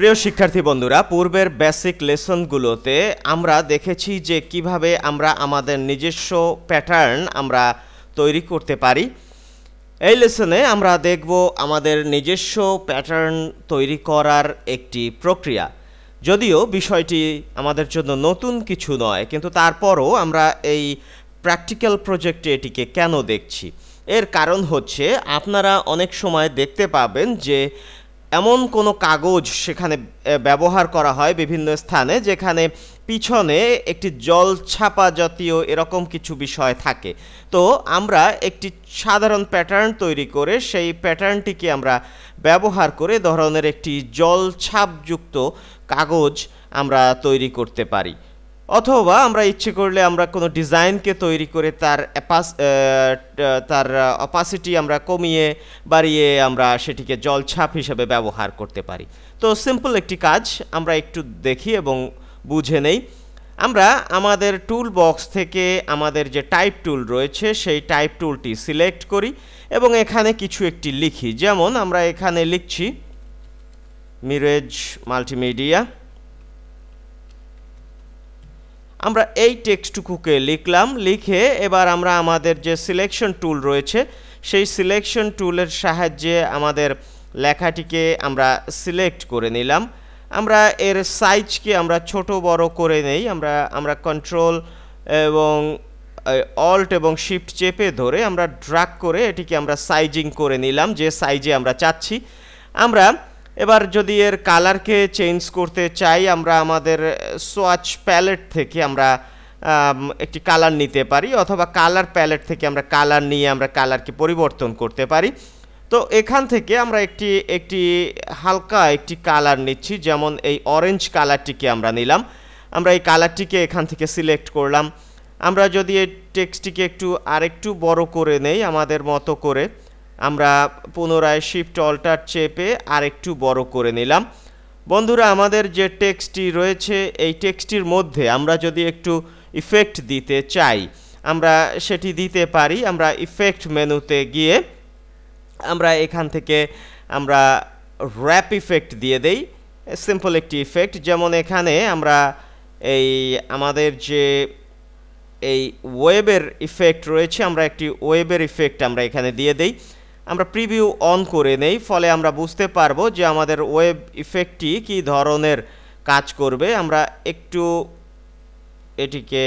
প্রিয় শিক্ষার্থী বন্ধুরা পূর্বের বেসিক লেসনগুলোতে আমরা দেখেছি যে কিভাবে আমরা আমাদের নিজস্ব প্যাটার্ন আমরা তৈরি করতে পারি এই লেসনে আমরা দেখব আমাদের নিজস্ব প্যাটার্ন তৈরি করার একটি প্রক্রিয়া যদিও বিষয়টি আমাদের জন্য নতুন কিছু নয় কিন্তু তারপরও আমরা এই প্র্যাকটিক্যাল প্রজেক্টে এটিকে কেন দেখছি এর কারণ হচ্ছে আপনারা অনেক সময় দেখতে পাবেন যে এমন কোনো কাগজ সেখানে ব্যবহার করা হয় বিভিন্ন স্থানে যেখানে পিছনে একটি জল ছাপা জাতীয় এরকম কিছু বিষয় থাকে তো আমরা একটি সাধারণ প্যাটার্ন তৈরি করে সেই প্যাটার্নটিকে আমরা ব্যবহার করে ধরনের একটি জল ছাপযুক্ত কাগজ আমরা তৈরি করতে পারি অথবা আমরা ইচ্ছে করলে আমরা কোনো ডিজাইনকে তৈরি করে তার অ্যাপাস তার অপাসিটি আমরা কমিয়ে বাড়িয়ে আমরা সেটিকে জলছাপ হিসেবে ব্যবহার করতে পারি তো সিম্পল একটি কাজ আমরা একটু দেখি এবং বুঝে নেই আমরা আমাদের টুল বক্স থেকে আমাদের যে টাইপ টুল রয়েছে সেই টাইপ টুলটি সিলেক্ট করি এবং এখানে কিছু একটি লিখি যেমন আমরা এখানে লিখছি মিরেজ মাল্টিমিডিয়া আমরা এই টেক্সটুকুকে লিখলাম লিখে এবার আমরা আমাদের যে সিলেকশন টুল রয়েছে সেই সিলেকশন টুলের সাহায্যে আমাদের লেখাটিকে আমরা সিলেক্ট করে নিলাম আমরা এর সাইজকে আমরা ছোট বড় করে নেই আমরা আমরা কন্ট্রোল এবং অল্ট এবং শিফট চেপে ধরে আমরা ড্রাগ করে এটিকে আমরা সাইজিং করে নিলাম যে সাইজে আমরা চাচ্ছি আমরা এবার যদি এর কালারকে চেঞ্জ করতে চাই আমরা আমাদের সোয়াচ প্যালেট থেকে আমরা একটি কালার নিতে পারি অথবা কালার প্যালেট থেকে আমরা কালার নিয়ে আমরা কালারকে পরিবর্তন করতে পারি তো এখান থেকে আমরা একটি একটি হালকা একটি কালার নিচ্ছি যেমন এই অরেঞ্জ কালারটিকে আমরা নিলাম আমরা এই কালারটিকে এখান থেকে সিলেক্ট করলাম আমরা যদি এই টেক্সটটিকে একটু আরেকটু বড় করে নেই আমাদের মতো করে আমরা পুনরায় শিফট অল্টার চেপে আরেকটু বড় করে নিলাম বন্ধুরা আমাদের যে টেক্সটি রয়েছে এই টেক্সটির মধ্যে আমরা যদি একটু ইফেক্ট দিতে চাই আমরা সেটি দিতে পারি আমরা ইফেক্ট মেনুতে গিয়ে আমরা এখান থেকে আমরা র্যাপ ইফেক্ট দিয়ে দেই সিম্পল একটি ইফেক্ট যেমন এখানে আমরা এই আমাদের যে এই ওয়েবের ইফেক্ট রয়েছে আমরা একটি ওয়েবের ইফেক্ট আমরা এখানে দিয়ে দেই আমরা প্রিভিউ অন করে নেই ফলে আমরা বুঝতে পারবো যে আমাদের ওয়েব ইফেক্টটি কি ধরনের কাজ করবে আমরা একটু এটিকে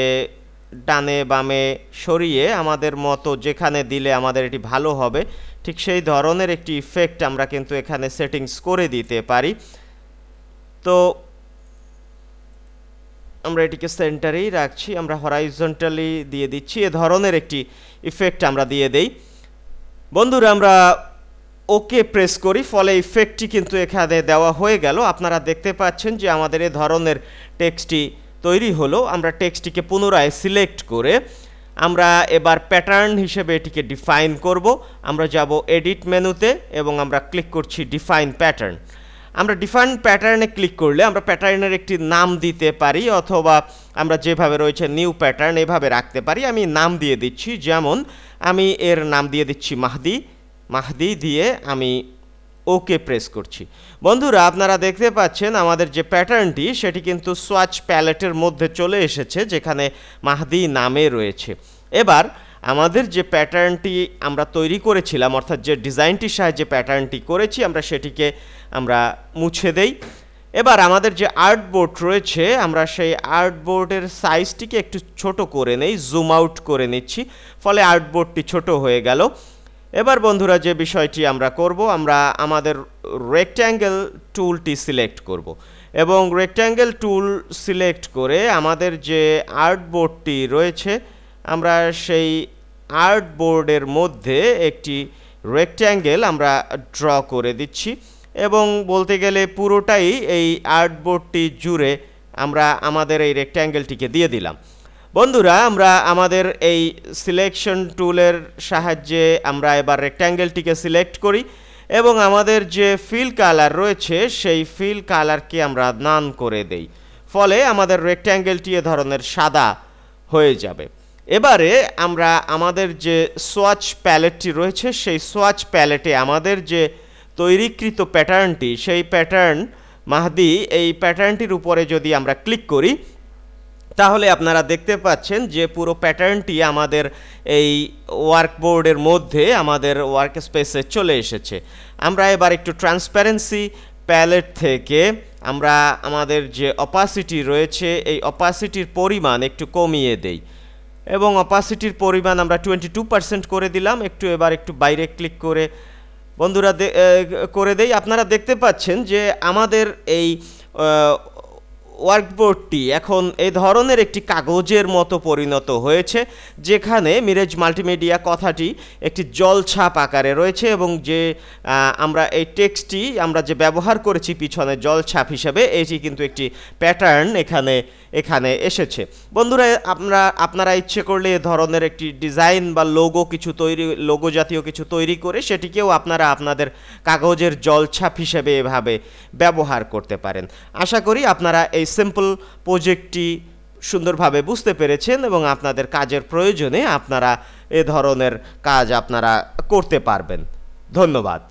ডানে বামে সরিয়ে আমাদের মতো যেখানে দিলে আমাদের এটি ভালো হবে ঠিক সেই ধরনের একটি ইফেক্ট আমরা কিন্তু এখানে সেটিংস করে দিতে পারি তো আমরা এটিকে সেন্টারেই রাখছি আমরা হরাইজন্টালি দিয়ে দিচ্ছি এ ধরনের একটি ইফেক্ট আমরা দিয়ে দেই বন্ধুরা আমরা ওকে প্রেস করি ফলে ইফেক্টটি কিন্তু এখানে দেওয়া হয়ে গেল আপনারা দেখতে পাচ্ছেন যে আমাদের এ ধরনের টেক্সটটি তৈরি হলো আমরা টেক্সটটিকে পুনরায় সিলেক্ট করে আমরা এবার প্যাটার্ন হিসেবে এটিকে ডিফাইন করব আমরা যাব এডিট মেনুতে এবং আমরা ক্লিক করছি ডিফাইন প্যাটার্ন আমরা ডিফাইন প্যাটার্নে ক্লিক করলে আমরা প্যাটার্নের একটি নাম দিতে পারি অথবা আমরা যেভাবে রয়েছে নিউ প্যাটার্ন এভাবে রাখতে পারি আমি নাম দিয়ে দিচ্ছি যেমন আমি এর নাম দিয়ে দিচ্ছি মাহদি মাহদি দিয়ে আমি ওকে প্রেস করছি বন্ধুরা আপনারা দেখতে পাচ্ছেন আমাদের যে প্যাটার্নটি সেটি কিন্তু সোয়াচ প্যালেটের মধ্যে চলে এসেছে যেখানে মাহদি নামে রয়েছে এবার আমাদের যে প্যাটার্নটি আমরা তৈরি করেছিলাম অর্থাৎ যে ডিজাইনটির সাহায্যে প্যাটার্নটি করেছি আমরা সেটিকে আমরা মুছে দেই এবার আমাদের যে আর্টবোর্ড রয়েছে আমরা সেই আর্টবোর্ডের সাইজটিকে একটু ছোট করে নেই জুম আউট করে নিচ্ছি ফলে আর্টবোর্ডটি ছোট হয়ে গেল এবার বন্ধুরা যে বিষয়টি আমরা করব আমরা আমাদের রেক্ট্যাঙ্গেল টুলটি সিলেক্ট করব। এবং রেক্ট্যাঙ্গেল টুল সিলেক্ট করে আমাদের যে আর্টবোর্ডটি রয়েছে আমরা সেই আর্টবোর্ডের মধ্যে একটি রেক্ট্যাঙ্গেল আমরা ড্র করে দিচ্ছি এবং বলতে গেলে পুরোটাই এই আর্টবোর্ডটি জুড়ে আমরা আমাদের এই রেক্ট্যাঙ্গেলটিকে দিয়ে দিলাম বন্ধুরা আমরা আমাদের এই সিলেকশন টুলের সাহায্যে আমরা এবার রেক্ট্যাঙ্গেলটিকে সিলেক্ট করি এবং আমাদের যে ফিল কালার রয়েছে সেই ফিল কালারকে আমরা নান করে দেই ফলে আমাদের রেক্ট্যাঙ্গেলটি এ ধরনের সাদা হয়ে যাবে এবারে আমরা আমাদের যে সোয়াচ প্যালেটটি রয়েছে সেই সোয়াচ প্যালেটে আমাদের যে তৈরিকৃত প্যাটার্নটি সেই প্যাটার্ন মাহদি এই প্যাটার্নটির উপরে যদি আমরা ক্লিক করি তাহলে আপনারা দেখতে পাচ্ছেন যে পুরো প্যাটার্নটি আমাদের এই ওয়ার্কবোর্ডের মধ্যে আমাদের ওয়ার্ক স্পেসে চলে এসেছে আমরা এবার একটু ট্রান্সপারেন্সি প্যালেট থেকে আমরা আমাদের যে অপাসিটি রয়েছে এই অপাসিটির পরিমাণ একটু কমিয়ে দেই এবং অপাসিটির পরিমাণ আমরা টোয়েন্টি টু পার্সেন্ট করে দিলাম একটু এবার একটু বাইরে ক্লিক করে বন্ধুরা করে দেই আপনারা দেখতে পাচ্ছেন যে আমাদের এই ওয়ার্কবোর্ডটি এখন এই ধরনের একটি কাগজের মতো পরিণত হয়েছে যেখানে মিরেজ মাল্টিমিডিয়া কথাটি একটি জলছাপ আকারে রয়েছে এবং যে আমরা এই টেক্সটটি আমরা যে ব্যবহার করেছি পিছনে জলছাপ হিসেবে এটি কিন্তু একটি প্যাটার্ন এখানে এখানে এসেছে বন্ধুরা আমরা আপনারা ইচ্ছে করলে এ ধরনের একটি ডিজাইন বা লোগো কিছু তৈরি লোগো জাতীয় কিছু তৈরি করে সেটিকেও আপনারা আপনাদের কাগজের জলছাপ হিসেবে এভাবে ব্যবহার করতে পারেন আশা করি আপনারা এই এই সিম্পল প্রজেক্টটি সুন্দরভাবে বুঝতে পেরেছেন এবং আপনাদের কাজের প্রয়োজনে আপনারা এ ধরনের কাজ আপনারা করতে পারবেন ধন্যবাদ